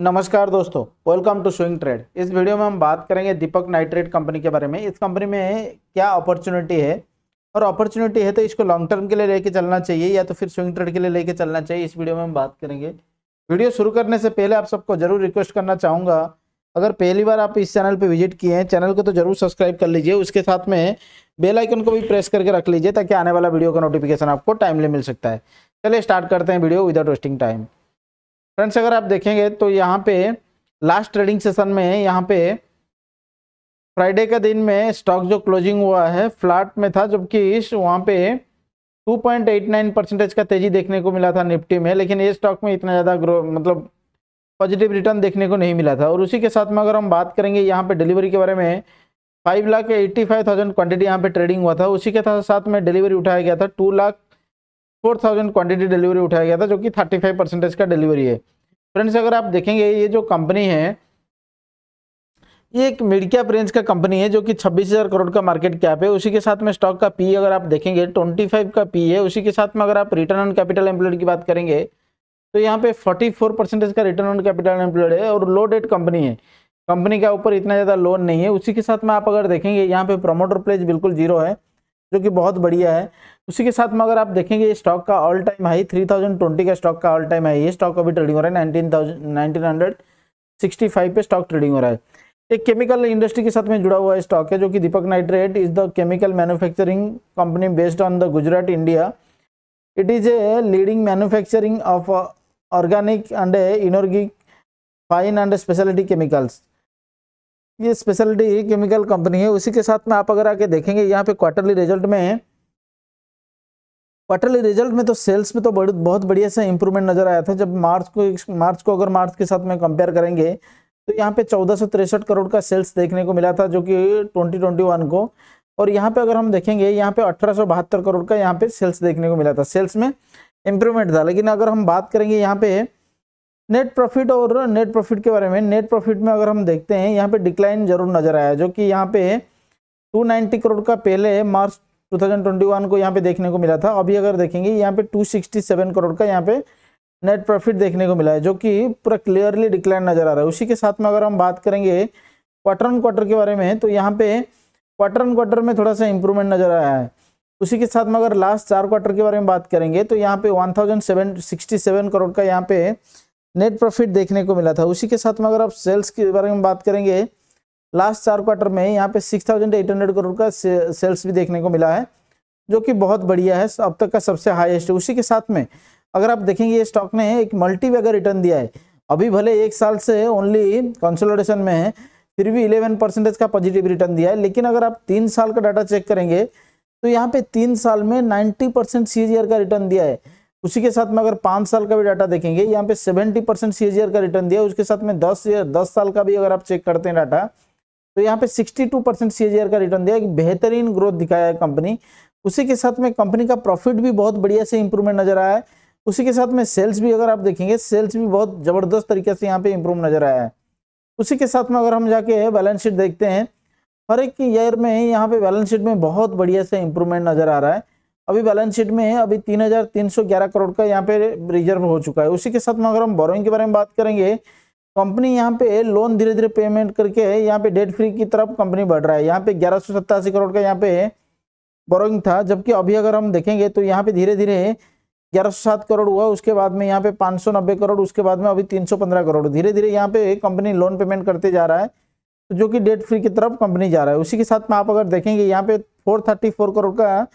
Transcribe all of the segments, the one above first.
नमस्कार दोस्तों welcome to swing trade इस वीडियो में हम बात करेंगे दीपक नाइट्रेट कंपनी के बारे में इस कंपनी में क्या अपॉर्चुनिटी है और अपॉर्चुनिटी है तो इसको लॉन्ग टर्म के लिए लेके चलना चाहिए या तो फिर स्विंग ट्रेड के लिए लेके चलना चाहिए इस वीडियो में हम बात करेंगे वीडियो शुरू करने से पहले आप सबको जरूर रिक्वेस्ट करना चाहूँगा अगर पहली बार आप इस चैनल पर विजिट किए हैं चैनल को तो जरूर सब्सक्राइब कर लीजिए उसके साथ में बेल आइकन को भी प्रेस करके रख लीजिए ताकि आने वाला वीडियो का नोटिफिकेशन आपको टाइमली मिल सकता है चलिए स्टार्ट करते हैं video without wasting time friends अगर आप देखेंगे तो यहाँ पे लास्ट ट्रेडिंग सेशन में यहाँ पे फ्राइडे का दिन में स्टॉक जो क्लोजिंग हुआ है फ्लैट में था जबकि इस वहाँ पे 2.89 परसेंटेज का तेजी देखने को मिला था निफ्टी में लेकिन ये स्टॉक में इतना ज़्यादा ग्रो मतलब पॉजिटिव रिटर्न देखने को नहीं मिला था और उसी के साथ में अगर हम बात करेंगे यहाँ पे डिलीवरी के बारे में five lakh eighty five thousand quantity यहाँ पे ट्रेडिंग हुआ था उसी के साथ में डिलीवरी उठाया गया था two lakh four thousand quantity delivery उठाया गया था जो कि थर्टी फाइव परसेंटेज का डिलीवरी है फ्रेंड्स अगर आप देखेंगे ये जो कंपनी है ये एक मिड कैप रेंज का कंपनी है जो कि छब्बीस हज़ार करोड़ का मार्केट कैप है उसी के साथ में स्टॉक का पी अगर आप देखेंगे ट्वेंटी फाइव का पी है उसी के साथ में अगर आप रिटर्न ऑन कैपिटल एम्प्लॉयड की बात करेंगे तो यहाँ पे फोर्टी फोर परसेंटेज का रिटर्न ऑन कैपिटल एम्प्लॉयड है और लो डेट कंपनी है कंपनी का ऊपर इतना ज़्यादा लोन नहीं है उसी के साथ में आप अगर देखेंगे यहाँ पे प्रमोटर प्लेज बिल्कुल जीरो है जो कि बहुत बढ़िया है उसी के साथ में अगर आप देखेंगे स्टॉक का ऑल टाइम हाई 3020 का स्टॉक का ऑल टाइम हाई ये स्टॉक अभी ट्रेडिंग हो रहा है 19,000 1965 पे स्टॉक ट्रेडिंग हो रहा है एक केमिकल इंडस्ट्री के साथ में जुड़ा हुआ स्टॉक है जो कि Deepak nitrate is the chemical manufacturing company based on the Gujarat India it is a leading manufacturing of organic and inorganic fine and speciality chemicals ये स्पेशलिटी केमिकल कंपनी है उसी के साथ में आप अगर आके देखेंगे यहाँ पे क्वार्टरली रिजल्ट में क्वार्टरली रिजल्ट में तो सेल्स में तो बड़, बहुत बढ़िया से इंप्रूवमेंट नजर आया था जब मार्च को मार्च को अगर मार्च के साथ में कंपेयर करेंगे तो यहाँ पे चौदह करोड़ का सेल्स देखने को मिला था जो कि ट्वेंटी को और यहाँ पे अगर हम देखेंगे यहाँ पे अठारह करोड़ का यहाँ पे सेल्स देखने को मिला था सेल्स में इम्प्रूवमेंट था लेकिन अगर हम बात करेंगे यहाँ पे नेट प्रॉफिट और नेट प्रॉफिट के बारे में नेट प्रॉफिट में अगर हम देखते हैं यहाँ पे डिक्लाइन जरूर नजर आया जो कि यहाँ पे 290 करोड़ का पहले मार्च 2021 को यहाँ पे देखने को मिला था अभी अगर देखेंगे यहाँ पे 267 करोड़ का यहाँ पे नेट प्रॉफिट देखने को मिला है जो कि पूरा क्लियरली डिक्लाइन नजर आ रहा है उसी के साथ में अगर हम बात करेंगे क्वार्टर ऑन क्वार्टर के बारे में तो यहाँ पे क्वार्टर ऑन क्वार्टर में थोड़ा सा इंप्रूवमेंट नजर आया है उसी के साथ में अगर लास्ट चार क्वार्टर के बारे में बात करेंगे तो यहाँ पे वन करोड़ का यहाँ पे नेट प्रॉफिट देखने को मिला था उसी के साथ में अगर आप सेल्स के बारे में बात करेंगे लास्ट चार क्वार्टर में यहाँ पे six thousand eight hundred crore का सेल्स भी देखने को मिला है जो कि बहुत बढ़िया है अब तक का सबसे हाईएस्ट है उसी के साथ में अगर आप देखेंगे ये स्टॉक ने एक मल्टी अगर रिटर्न दिया है अभी भले एक साल से ओनली कंसोलिडेशन में है फिर भी इलेवन परसेंटेज का पॉजिटिव रिटर्न दिया है लेकिन अगर आप तीन साल का डाटा चेक करेंगे तो यहाँ पे तीन साल में नाइन्टी परसेंट सी का रिटर्न दिया है उसी के साथ में अगर पाँच साल का भी डाटा देखेंगे यहाँ पे सेवेंटी परसेंट सी का रिटर्न दिया उसके साथ में दस ईयर दस साल का भी अगर आप चेक करते हैं डाटा तो यहाँ पे सिक्सटी टू परसेंट सी का रिटर्न दिया एक बेहतरीन ग्रोथ दिखाया है कंपनी उसी के साथ में कंपनी का प्रॉफिट भी बहुत बढ़िया से इंप्रूवमेंट नजर आया है उसी के साथ में सेल्स भी अगर आप देखेंगे सेल्स भी बहुत ज़बरदस्त तरीके से यहाँ पे इंप्रूव नजर आया है उसी के साथ में अगर हम जाके बैलेंस शीट देखते हैं हर एक ईयर में यहाँ पे बैलेंस शीट में बहुत बढ़िया से इंप्रूवमेंट नजर आ रहा है अभी बैलेंस शीट में है अभी 3,311 करोड़ का यहाँ पे रिजर्व हो चुका है उसी के साथ में अगर हम बोरोइंग के बारे में बात करेंगे कंपनी यहाँ पे लोन धीरे धीरे पेमेंट करके यहाँ पे डेट फ्री की तरफ कंपनी बढ़ रहा है यहाँ पे ग्यारह करोड़ का यहाँ पे बोरोइंग था जबकि अभी अगर हम देखेंगे तो यहाँ पे धीरे धीरे ग्यारह सौ सात करोड़ हुआ उसके बाद में यहाँ पे पाँच सौ नब्बे करोड़ उसके बाद में अभी तीन सौ पंद्रह करोड़ धीरे धीरे यहाँ पे कंपनी लोन पेमेंट करते जा रहा है जो कि डेट फ्री की तरफ कंपनी जा रहा है उसी के साथ में आप अगर देखेंगे यहाँ पे फोर थर्टी फोर करोड़ का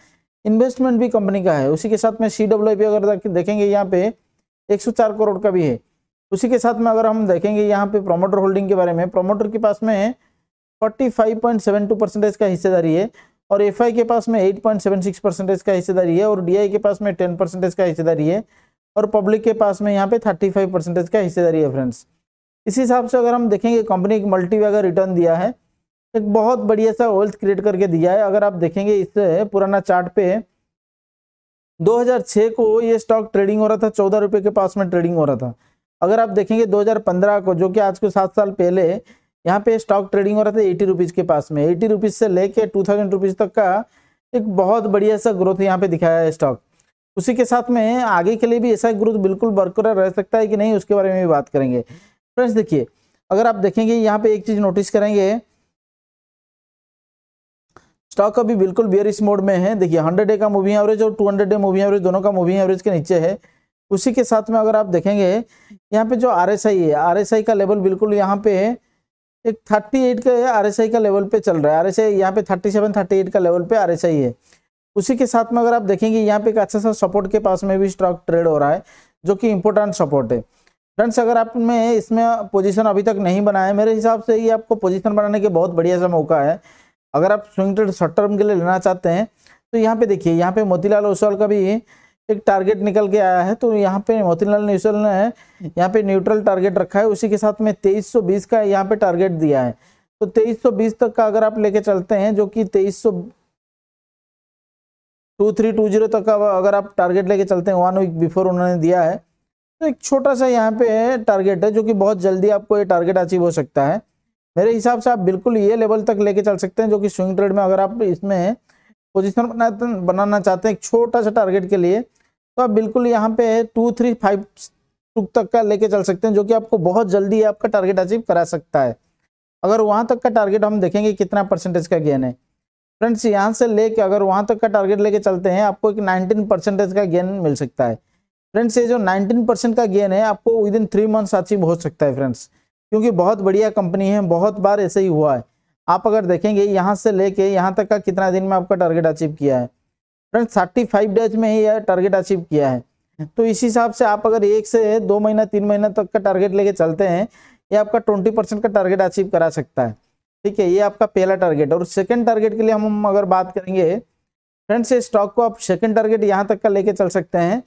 इन्वेस्टमेंट भी कंपनी का है उसी के साथ में सी डब्ल्यू अगर देखेंगे यहाँ पे 104 करोड़ का भी है उसी के साथ में अगर हम देखेंगे यहाँ पे प्रोमोटर होल्डिंग के बारे में प्रोमोटर के पास में 45.72 परसेंटेज का हिस्सेदारी है और एफ के पास में 8.76 परसेंटेज का हिस्सेदारी है और डी के पास में टेन परसेंटेज का हिस्सेदारी है और पब्लिक के पास में यहाँ पे फाइव परसेंटेज का हिस्सेदारी है फ्रेंड्स इसी हिसाब से अगर हम देखेंगे कंपनी एक मल्टी अगर रिटर्न दिया है एक बहुत बढ़िया सा वेल्थ क्रिएट करके दिया है अगर आप देखेंगे इस पुराना चार्ट पे 2006 को ये स्टॉक ट्रेडिंग हो रहा था चौदह रुपये के पास में ट्रेडिंग हो रहा था अगर आप देखेंगे 2015 को जो कि आज को सात साल पहले यहाँ पे स्टॉक ट्रेडिंग हो रहा था एटी रुपीज़ के पास में एटी रुपीज़ से लेके टू थाउजेंड रुपीज़ तक का एक बहुत बढ़िया सा ग्रोथ यहाँ पे दिखाया है स्टॉक उसी के साथ में आगे के लिए भी ऐसा ग्रोथ बिल्कुल बरकरार रह सकता है कि नहीं उसके बारे में भी बात करेंगे फ्रेंड्स देखिए अगर आप देखेंगे यहाँ पर एक चीज़ नोटिस करेंगे स्टॉक अभी बिल्कुल बियरिश मोड में है देखिए हंड्रेड डे का मूविंग एवरेज और two hundred day moving average दोनों का मूविंग एवरेज के नीचे है उसी के साथ में अगर आप देखेंगे यहाँ पे जो आर है आर का लेवल बिल्कुल यहाँ पे है एक थर्टी एट का आर का लेवल पे चल रहा है आर एस आई यहाँ पे थर्टी सेवन थर्टी एट का लेवल पे आर एस आई है उसी के साथ में अगर आप देखेंगे यहाँ पे एक अच्छा सा सपोर्ट के पास में भी स्टॉक ट्रेड हो रहा है जो कि इम्पोर्टेंट सपोर्ट है फ्रेंड्स अगर आपने इसमें पोजीशन अभी तक नहीं बनाया मेरे हिसाब से ये आपको पोजीशन बनाने के बहुत बढ़िया सा मौका है अगर आप स्विंग ट्रेड शॉर्ट टर्म के लिए लेना चाहते हैं तो यहाँ पे देखिए यहाँ पे मोतीलाल ओसवाल का भी एक टारगेट निकल के आया है तो यहाँ पे मोतीलाल ओसवाल ने यहाँ पे न्यूट्रल टारगेट रखा है उसी के साथ में 2320 का यहाँ पे टारगेट दिया है तो 2320 तक का अगर आप लेके चलते हैं जो कि तेईस टू थ्री टू जीरो तक का अगर आप टारगेट लेके चलते हैं वन वीक बिफोर उन्होंने दिया है तो एक छोटा सा यहाँ पे टारगेट है जो कि बहुत जल्दी आपको ये टारगेट अचीव हो सकता है मेरे हिसाब से आप बिल्कुल ये लेवल तक लेके चल सकते हैं जो कि स्विंग ट्रेड में अगर आप इसमें पोजिशन बना तो बनाना चाहते हैं एक छोटा सा टारगेट के लिए तो आप बिल्कुल यहाँ पे टू थ्री फाइव टू तक का लेके चल सकते हैं जो कि आपको बहुत जल्दी आपका टारगेट अचीव करा सकता है अगर वहाँ तक का टारगेट हम देखेंगे कितना परसेंटेज का गेन है फ्रेंड्स यहाँ से लेके अगर वहाँ तक का टारगेट लेके चलते हैं आपको एक 19 परसेंटेज का गेन मिल सकता है फ्रेंड्स ये जो 19 परसेंट का गेन है आपको within three months achieve हो सकता है फ्रेंड्स क्योंकि बहुत बढ़िया कंपनी है बहुत बार ऐसे ही हुआ है आप अगर देखेंगे यहाँ से लेके यहाँ तक का कितना दिन में आपका टारगेट अचीव किया है फ्रेंड्स थर्टी फाइव डेज में ही यह टारगेट अचीव किया है तो इस हिसाब से आप अगर एक से दो महीना तीन महीना तक का टारगेट लेके चलते हैं ये आपका ट्वेंटी परसेंट का टारगेट अचीव करा सकता है ठीक है ये आपका पहला टारगेट और सेकेंड टारगेट के लिए हम अगर बात करेंगे फ्रेंड्स ये स्टॉक को आप सेकेंड टारगेट यहाँ तक का लेके चल सकते हैं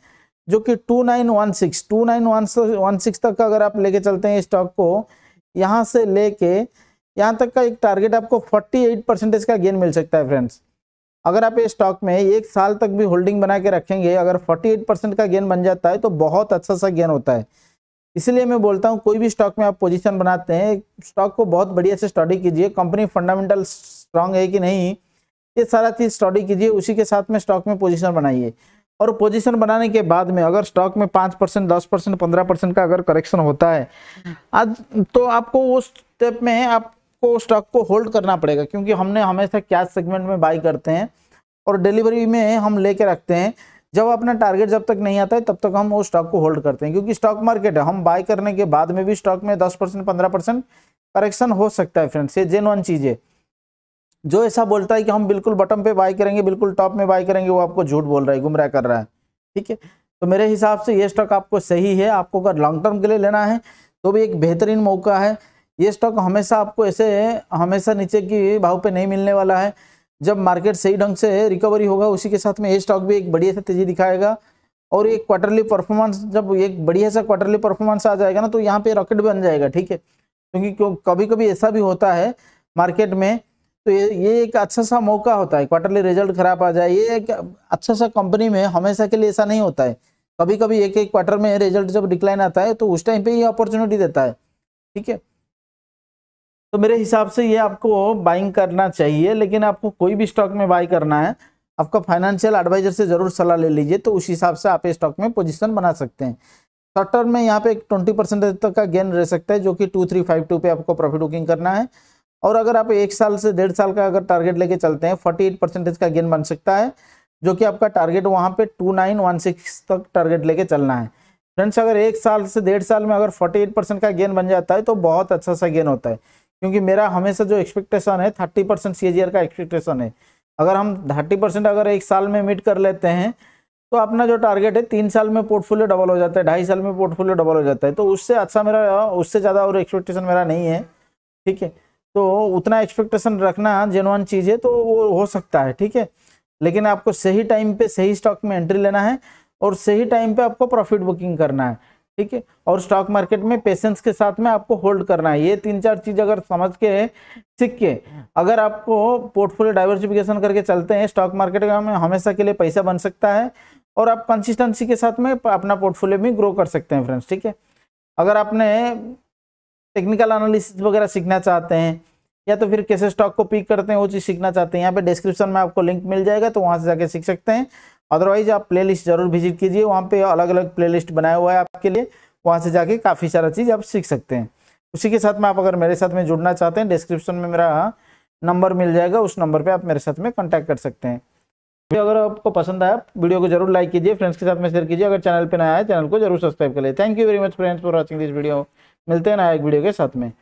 जो कि 2916 2916 तक का अगर आप लेके चलते हैं स्टॉक को यहाँ से लेके यहाँ तक का एक टारगेट आपको 48 परसेंटेज का गेन मिल सकता है फ्रेंड्स अगर आप ये स्टॉक में एक साल तक भी होल्डिंग बना के रखेंगे अगर 48 परसेंट का गेन बन जाता है तो बहुत अच्छा सा गेन होता है इसलिए मैं बोलता हूँ कोई भी स्टॉक में आप पोजिशन बनाते हैं स्टॉक को बहुत बढ़िया से स्टडी कीजिए कंपनी फंडामेंटल स्ट्रांग है कि नहीं ये सारा चीज़ स्टडी कीजिए उसी के साथ में स्टॉक में पोजिशन बनाइए और पोजीशन बनाने के बाद में अगर स्टॉक में पांच परसेंट दस परसेंट पंद्रह परसेंट का अगर करेक्शन होता है आज तो आपको वो स्टेप में आपको स्टॉक को होल्ड करना पड़ेगा क्योंकि हमने हमेशा कैश सेगमेंट में बाई करते हैं और डिलीवरी में हम लेके रखते हैं जब अपना टारगेट जब तक नहीं आता है तब तक हम वो स्टॉक को होल्ड करते हैं क्योंकि स्टॉक मार्केट है हम बाय करने के बाद में भी स्टॉक में दस परसेंट पंद्रह परसेंट करेक्शन हो सकता है फ्रेंड्स ये जेन चीज़ है जो ऐसा बोलता है कि हम बिल्कुल बटम पे बाई करेंगे बिल्कुल टॉप में बाई करेंगे वो आपको झूठ बोल रहा है गुमराह कर रहा है ठीक है तो मेरे हिसाब से ये स्टॉक आपको सही है आपको अगर लॉन्ग टर्म के लिए लेना है तो भी एक बेहतरीन मौका है ये स्टॉक हमेशा आपको ऐसे हमेशा नीचे की भाव पे नहीं मिलने वाला है जब मार्केट सही ढंग से रिकवरी होगा उसी के साथ में ये स्टॉक भी एक बढ़िया सा तेजी दिखाएगा और एक क्वार्टरली परफॉर्मेंस जब एक बढ़िया सा क्वार्टरली परफॉर्मेंस आ जाएगा ना तो यहाँ पे रॉकेट बन जाएगा ठीक है क्योंकि क्यों कभी कभी ऐसा भी होता है मार्केट में तो ये ये एक अच्छा सा मौका होता है क्वार्टरली रिजल्ट खराब आ जाए ये एक अच्छा सा कंपनी में हमेशा के लिए ऐसा नहीं होता है कभी कभी एक एक क्वार्टर में रिजल्ट जब डिक्लाइन आता है तो उस टाइम पे ये अपॉर्चुनिटी देता है ठीक है तो मेरे हिसाब से ये आपको बाइंग करना चाहिए लेकिन आपको कोई भी स्टॉक में बाई करना है आपका फाइनेंशियल एडवाइजर से ज़रूर सलाह ले लीजिए तो उस हिसाब से आप स्टॉक में पोजिशन बना सकते हैं शॉर्ट टर्म में यहाँ पे ट्वेंटी परसेंट तक का गेन रह सकता है जो कि टू थ्री फाइव टू पे आपको प्रॉफिट बुकिंग करना है और अगर आप एक साल से डेढ़ साल का अगर टारगेट लेके चलते हैं फोर्टी एट परसेंटेज का गेन बन सकता है जो कि आपका टारगेट वहाँ पे टू नाइन वन सिक्स तक टारगेट लेके चलना है फ्रेंड्स अगर एक साल से डेढ़ साल में अगर फोर्टी एट परसेंट का गेन बन जाता है तो बहुत अच्छा सा गेन होता है क्योंकि मेरा हमेशा जो एक्सपेक्टेशन है थर्टी परसेंट सी का एक्सपेक्टेशन है अगर हम थर्टी परसेंट अगर एक साल में मीट कर लेते हैं तो अपना जो टारगेट है तीन साल में पोर्टफोलियो डबल हो जाता है ढाई साल में पोर्टफोलियो डबल हो जाता है तो उससे अच्छा मेरा उससे ज़्यादा और एक्सपेक्टेशन मेरा नहीं है ठीक है तो उतना एक्सपेक्टेशन रखना जेनवन चीज़ है तो वो हो सकता है ठीक है लेकिन आपको सही टाइम पे सही स्टॉक में एंट्री लेना है और सही टाइम पे आपको प्रॉफिट बुकिंग करना है ठीक है और स्टॉक मार्केट में पेशेंस के साथ में आपको होल्ड करना है ये तीन चार चीज़ अगर समझ के सीख के अगर आपको पोर्टफोलियो डाइवर्सिफिकेशन करके चलते हैं स्टॉक मार्केट में हमेशा के लिए पैसा बन सकता है और आप कंसिस्टेंसी के साथ में अपना पोर्टफोलियो भी ग्रो कर सकते हैं फ्रेंड्स ठीक है अगर आपने टेक्निकल एनालिसिस वगैरह सीखना चाहते हैं या तो फिर कैसे स्टॉक को पिक करते हैं वो चीज़ सीखना चाहते हैं यहाँ पे डिस्क्रिप्शन में आपको लिंक मिल जाएगा तो वहाँ से जाके सीख सकते हैं अदरवाइज आप प्लेलिस्ट जरूर विजिट कीजिए वहाँ पे अलग अलग प्लेलिस्ट बनाया हुआ है आपके लिए वहाँ से जाके काफ़ी सारा चीज़ आप सीख सकते हैं उसी के साथ में आप अगर मेरे साथ में जुड़ना चाहते हैं डिस्क्रिप्शन में मेरा नंबर मिल जाएगा उस नंबर पर आप मेरे साथ में कॉन्टैक्ट कर सकते हैं वीडियो अगर आपको पसंद आया वीडियो को जरूर लाइक कीजिए फ्रेंड्स के साथ में शेयर कीजिए अगर चैनल पर नया है चैनल को जरूर सब्सक्राइब करिए thank you very much friends for watching this video मिलते हैं ना एक वीडियो के साथ में